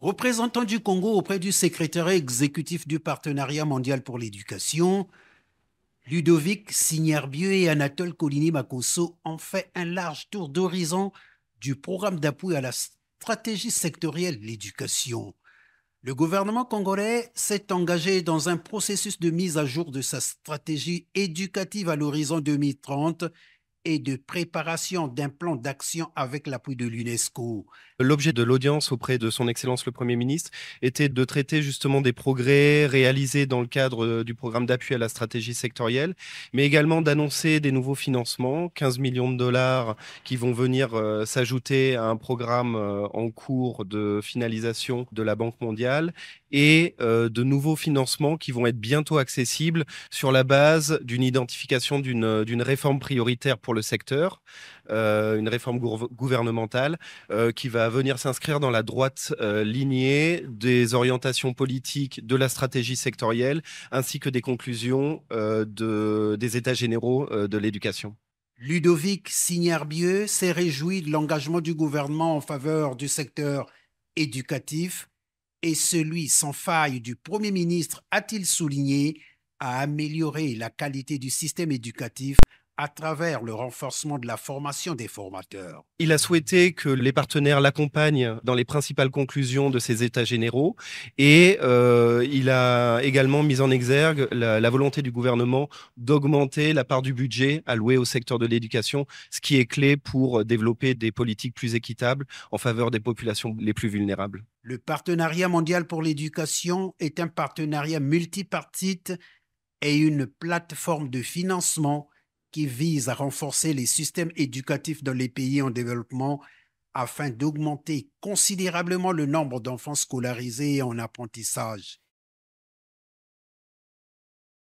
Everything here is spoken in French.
représentant du Congo auprès du secrétariat exécutif du Partenariat mondial pour l'éducation, Ludovic Signerbieux et Anatole colini macosso ont fait un large tour d'horizon du programme d'appui à la stratégie sectorielle de l'éducation. Le gouvernement congolais s'est engagé dans un processus de mise à jour de sa stratégie éducative à l'horizon 2030 et de préparation d'un plan d'action avec l'appui de l'UNESCO. L'objet de l'audience auprès de son Excellence le Premier ministre était de traiter justement des progrès réalisés dans le cadre euh, du programme d'appui à la stratégie sectorielle, mais également d'annoncer des nouveaux financements, 15 millions de dollars qui vont venir euh, s'ajouter à un programme euh, en cours de finalisation de la Banque mondiale et de nouveaux financements qui vont être bientôt accessibles sur la base d'une identification d'une réforme prioritaire le secteur, euh, une réforme gouvernementale euh, qui va venir s'inscrire dans la droite euh, lignée des orientations politiques de la stratégie sectorielle, ainsi que des conclusions des États généraux de l'éducation. Ludovic Signerbieu s'est réjoui de l'engagement du gouvernement en faveur du secteur éducatif et celui sans faille du Premier ministre, a-t-il souligné, à améliorer la qualité du système éducatif à travers le renforcement de la formation des formateurs. Il a souhaité que les partenaires l'accompagnent dans les principales conclusions de ces états généraux et euh, il a également mis en exergue la, la volonté du gouvernement d'augmenter la part du budget allouée au secteur de l'éducation, ce qui est clé pour développer des politiques plus équitables en faveur des populations les plus vulnérables. Le partenariat mondial pour l'éducation est un partenariat multipartite et une plateforme de financement qui vise à renforcer les systèmes éducatifs dans les pays en développement afin d'augmenter considérablement le nombre d'enfants scolarisés en apprentissage.